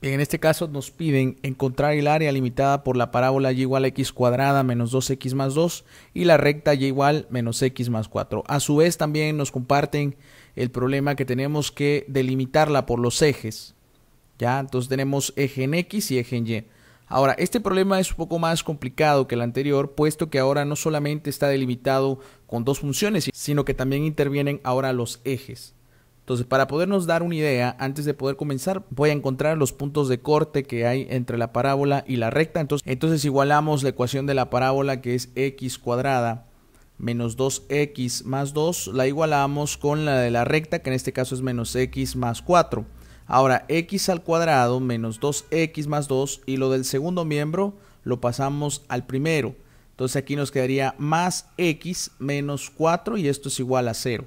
Bien, en este caso nos piden encontrar el área limitada por la parábola y igual a x cuadrada menos 2x más 2 y la recta y igual menos x más 4. A su vez también nos comparten el problema que tenemos que delimitarla por los ejes. Ya, entonces tenemos eje en x y eje en y. Ahora, este problema es un poco más complicado que el anterior, puesto que ahora no solamente está delimitado con dos funciones, sino que también intervienen ahora los ejes. Entonces, para podernos dar una idea, antes de poder comenzar, voy a encontrar los puntos de corte que hay entre la parábola y la recta. Entonces, entonces igualamos la ecuación de la parábola que es x cuadrada menos 2x más 2, la igualamos con la de la recta, que en este caso es menos x más 4. Ahora, x al cuadrado menos 2x más 2 y lo del segundo miembro lo pasamos al primero. Entonces aquí nos quedaría más x menos 4 y esto es igual a 0.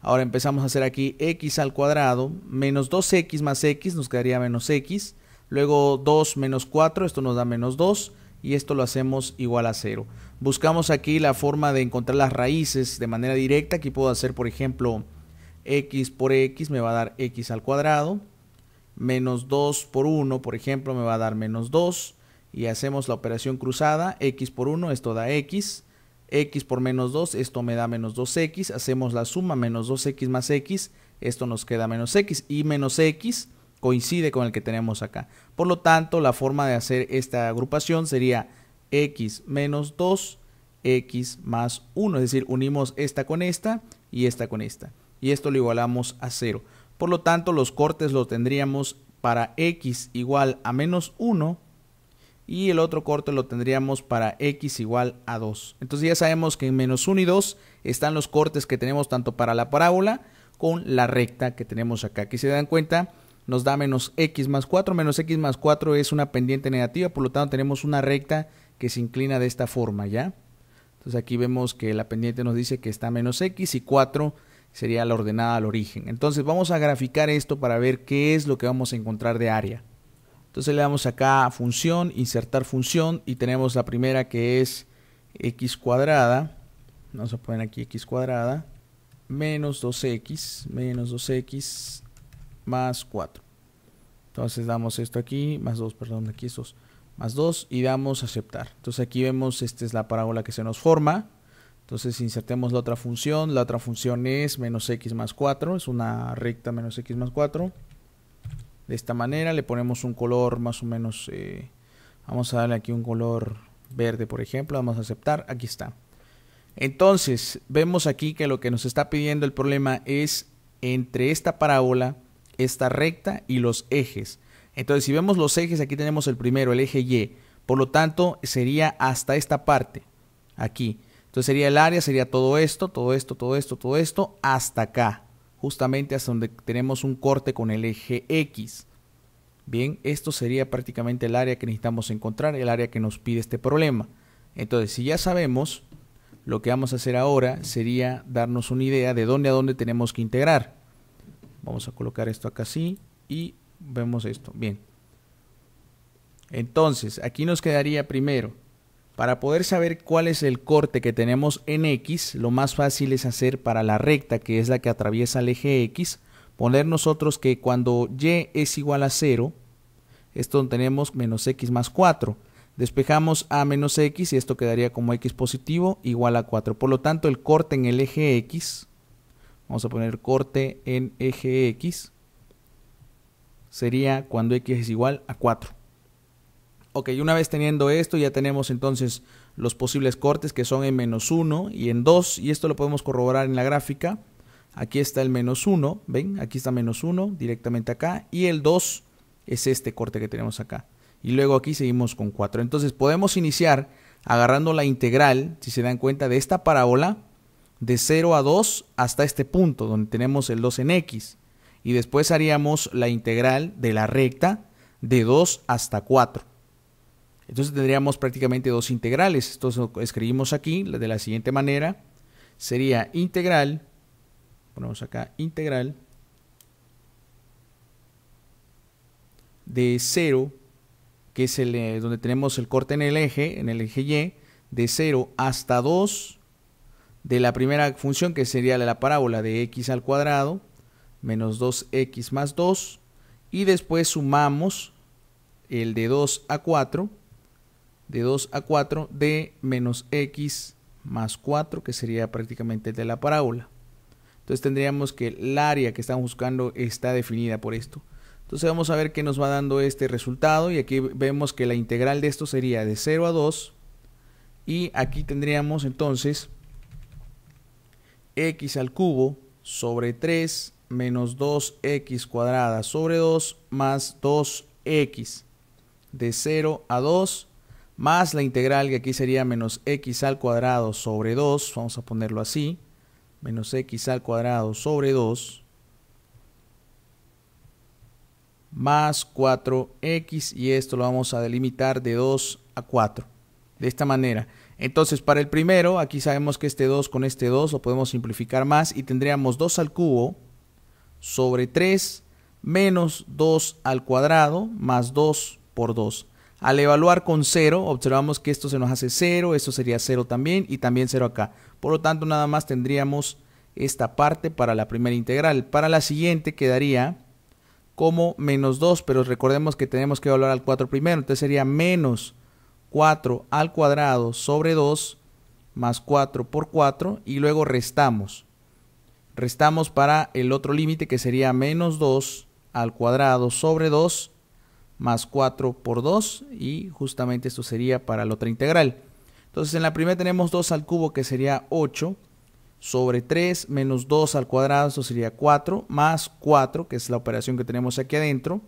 Ahora empezamos a hacer aquí x al cuadrado menos 2x más x nos quedaría menos x. Luego 2 menos 4, esto nos da menos 2 y esto lo hacemos igual a 0. Buscamos aquí la forma de encontrar las raíces de manera directa. Aquí puedo hacer, por ejemplo, x por x me va a dar x al cuadrado. Menos 2 por 1, por ejemplo, me va a dar menos 2. Y hacemos la operación cruzada, x por 1, esto da x x por menos 2, esto me da menos 2x, hacemos la suma menos 2x más x, esto nos queda menos x y menos x coincide con el que tenemos acá. Por lo tanto, la forma de hacer esta agrupación sería x menos 2, x más 1, es decir, unimos esta con esta y esta con esta. Y esto lo igualamos a 0. Por lo tanto, los cortes los tendríamos para x igual a menos 1 y el otro corte lo tendríamos para x igual a 2. Entonces ya sabemos que en menos 1 y 2 están los cortes que tenemos tanto para la parábola con la recta que tenemos acá. Aquí se dan cuenta, nos da menos x más 4, menos x más 4 es una pendiente negativa, por lo tanto tenemos una recta que se inclina de esta forma, ¿ya? Entonces aquí vemos que la pendiente nos dice que está menos x y 4 sería la ordenada al origen. Entonces vamos a graficar esto para ver qué es lo que vamos a encontrar de área. Entonces le damos acá función, insertar función y tenemos la primera que es x cuadrada. Vamos a poner aquí x cuadrada menos 2x menos 2x más 4. Entonces damos esto aquí, más 2, perdón, aquí esos más 2 y damos aceptar. Entonces aquí vemos, esta es la parábola que se nos forma. Entonces insertemos la otra función, la otra función es menos x más 4, es una recta menos x más 4 de esta manera, le ponemos un color más o menos, eh, vamos a darle aquí un color verde por ejemplo, vamos a aceptar, aquí está. Entonces, vemos aquí que lo que nos está pidiendo el problema es entre esta parábola, esta recta y los ejes. Entonces, si vemos los ejes, aquí tenemos el primero, el eje Y. Por lo tanto, sería hasta esta parte, aquí. Entonces sería el área, sería todo esto, todo esto, todo esto, todo esto, hasta acá justamente hasta donde tenemos un corte con el eje X. Bien, esto sería prácticamente el área que necesitamos encontrar, el área que nos pide este problema. Entonces, si ya sabemos, lo que vamos a hacer ahora sería darnos una idea de dónde a dónde tenemos que integrar. Vamos a colocar esto acá así y vemos esto. Bien. Entonces, aquí nos quedaría primero para poder saber cuál es el corte que tenemos en X, lo más fácil es hacer para la recta, que es la que atraviesa el eje X, poner nosotros que cuando Y es igual a 0, esto tenemos menos X más 4. Despejamos a menos X y esto quedaría como X positivo igual a 4. Por lo tanto, el corte en el eje X, vamos a poner corte en eje X, sería cuando X es igual a 4. Ok, una vez teniendo esto, ya tenemos entonces los posibles cortes que son en menos 1 y en 2, y esto lo podemos corroborar en la gráfica. Aquí está el menos 1, ¿ven? Aquí está menos 1 directamente acá, y el 2 es este corte que tenemos acá. Y luego aquí seguimos con 4. Entonces podemos iniciar agarrando la integral, si se dan cuenta, de esta parábola de 0 a 2 hasta este punto, donde tenemos el 2 en x. Y después haríamos la integral de la recta de 2 hasta 4. Entonces tendríamos prácticamente dos integrales. Esto lo escribimos aquí de la siguiente manera. Sería integral, ponemos acá integral de 0, que es el, eh, donde tenemos el corte en el eje, en el eje Y, de 0 hasta 2 de la primera función que sería la parábola de x al cuadrado menos 2x más 2 y después sumamos el de 2 a 4 de 2 a 4 de menos x más 4, que sería prácticamente el de la parábola. Entonces tendríamos que el área que estamos buscando está definida por esto. Entonces vamos a ver qué nos va dando este resultado y aquí vemos que la integral de esto sería de 0 a 2 y aquí tendríamos entonces x al cubo sobre 3 menos 2x cuadrada sobre 2 más 2x de 0 a 2 más la integral que aquí sería menos x al cuadrado sobre 2, vamos a ponerlo así, menos x al cuadrado sobre 2, más 4x y esto lo vamos a delimitar de 2 a 4, de esta manera. Entonces para el primero, aquí sabemos que este 2 con este 2 lo podemos simplificar más y tendríamos 2 al cubo sobre 3 menos 2 al cuadrado más 2 por 2. Al evaluar con 0, observamos que esto se nos hace 0, esto sería 0 también y también 0 acá. Por lo tanto, nada más tendríamos esta parte para la primera integral. Para la siguiente quedaría como menos 2, pero recordemos que tenemos que evaluar al 4 primero, entonces sería menos 4 al cuadrado sobre 2 más 4 por 4 y luego restamos. Restamos para el otro límite que sería menos 2 al cuadrado sobre 2 más 4 por 2 y justamente esto sería para la otra integral. Entonces en la primera tenemos 2 al cubo que sería 8 sobre 3 menos 2 al cuadrado, eso sería 4 más 4 que es la operación que tenemos aquí adentro.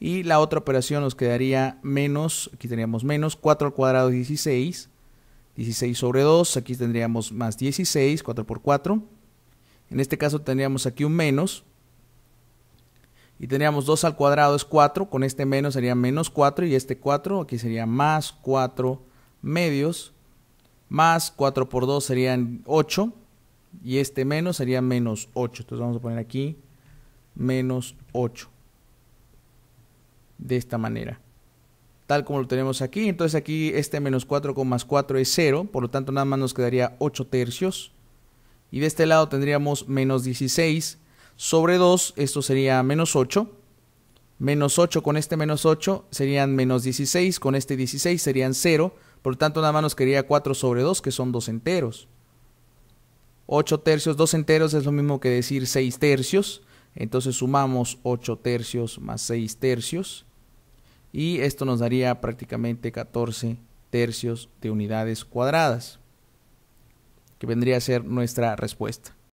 Y la otra operación nos quedaría menos, aquí teníamos menos 4 al cuadrado 16, 16 sobre 2, aquí tendríamos más 16, 4 por 4. En este caso tendríamos aquí un menos, y tendríamos 2 al cuadrado es 4, con este menos sería menos 4 y este 4 aquí sería más 4 medios, más 4 por 2 serían 8 y este menos sería menos 8. Entonces vamos a poner aquí menos 8 de esta manera. Tal como lo tenemos aquí, entonces aquí este menos 4 con más 4 es 0, por lo tanto nada más nos quedaría 8 tercios. Y de este lado tendríamos menos 16 sobre 2, esto sería menos 8. Menos 8 con este menos 8 serían menos 16, con este 16 serían 0. Por lo tanto, nada más nos quería 4 sobre 2, que son 2 enteros. 8 tercios, 2 enteros es lo mismo que decir 6 tercios. Entonces sumamos 8 tercios más 6 tercios. Y esto nos daría prácticamente 14 tercios de unidades cuadradas, que vendría a ser nuestra respuesta.